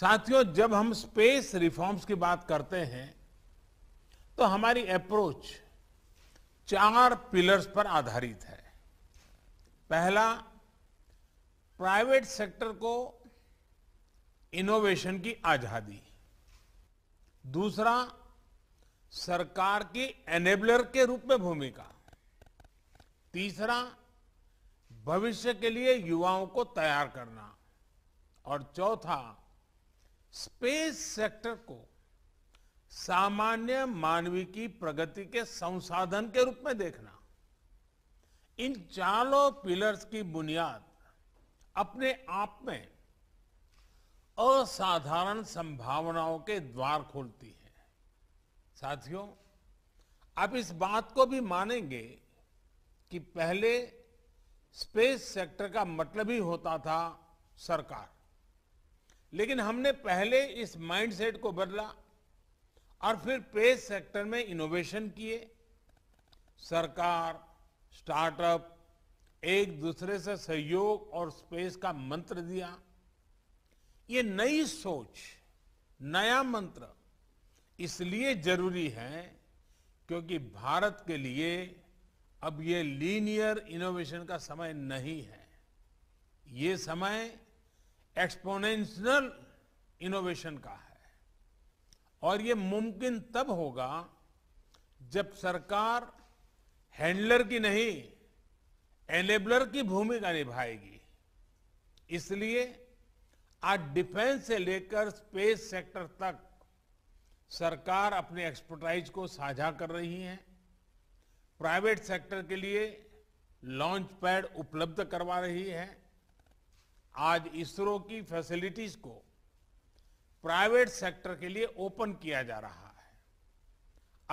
साथियों जब हम स्पेस रिफॉर्म्स की बात करते हैं तो हमारी अप्रोच चार पिलर्स पर आधारित है पहला प्राइवेट सेक्टर को इनोवेशन की आजादी दूसरा सरकार की एनेबलर के रूप में भूमिका तीसरा भविष्य के लिए युवाओं को तैयार करना और चौथा स्पेस सेक्टर को सामान्य मानवी की प्रगति के संसाधन के रूप में देखना इन चारों पिलर्स की बुनियाद अपने आप में असाधारण संभावनाओं के द्वार खोलती है साथियों आप इस बात को भी मानेंगे कि पहले स्पेस सेक्टर का मतलब ही होता था सरकार लेकिन हमने पहले इस माइंडसेट को बदला और फिर पेस सेक्टर में इनोवेशन किए सरकार स्टार्टअप एक दूसरे से सहयोग और स्पेस का मंत्र दिया ये नई सोच नया मंत्र इसलिए जरूरी है क्योंकि भारत के लिए अब ये लीनियर इनोवेशन का समय नहीं है ये समय एक्सपोनेंशनल इनोवेशन का है और ये मुमकिन तब होगा जब सरकार हैंडलर की नहीं एनेबलर की भूमिका निभाएगी इसलिए आज डिफेंस से लेकर स्पेस सेक्टर तक सरकार अपने एक्सपर्टाइज को साझा कर रही है प्राइवेट सेक्टर के लिए लॉन्च पैड उपलब्ध करवा रही है आज इसरो की फैसिलिटीज को प्राइवेट सेक्टर के लिए ओपन किया जा रहा है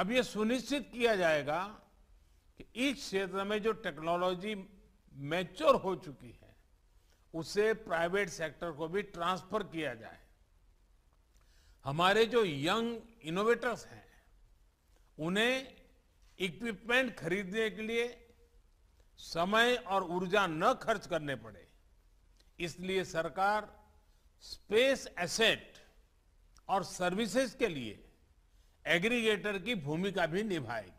अब यह सुनिश्चित किया जाएगा कि इस क्षेत्र में जो टेक्नोलॉजी मैच्योर हो चुकी है उसे प्राइवेट सेक्टर को भी ट्रांसफर किया जाए हमारे जो यंग इनोवेटर्स हैं उन्हें इक्विपमेंट खरीदने के लिए समय और ऊर्जा न खर्च करने पड़े इसलिए सरकार स्पेस एसेट और सर्विसेज के लिए एग्रीगेटर की भूमिका भी निभाएगी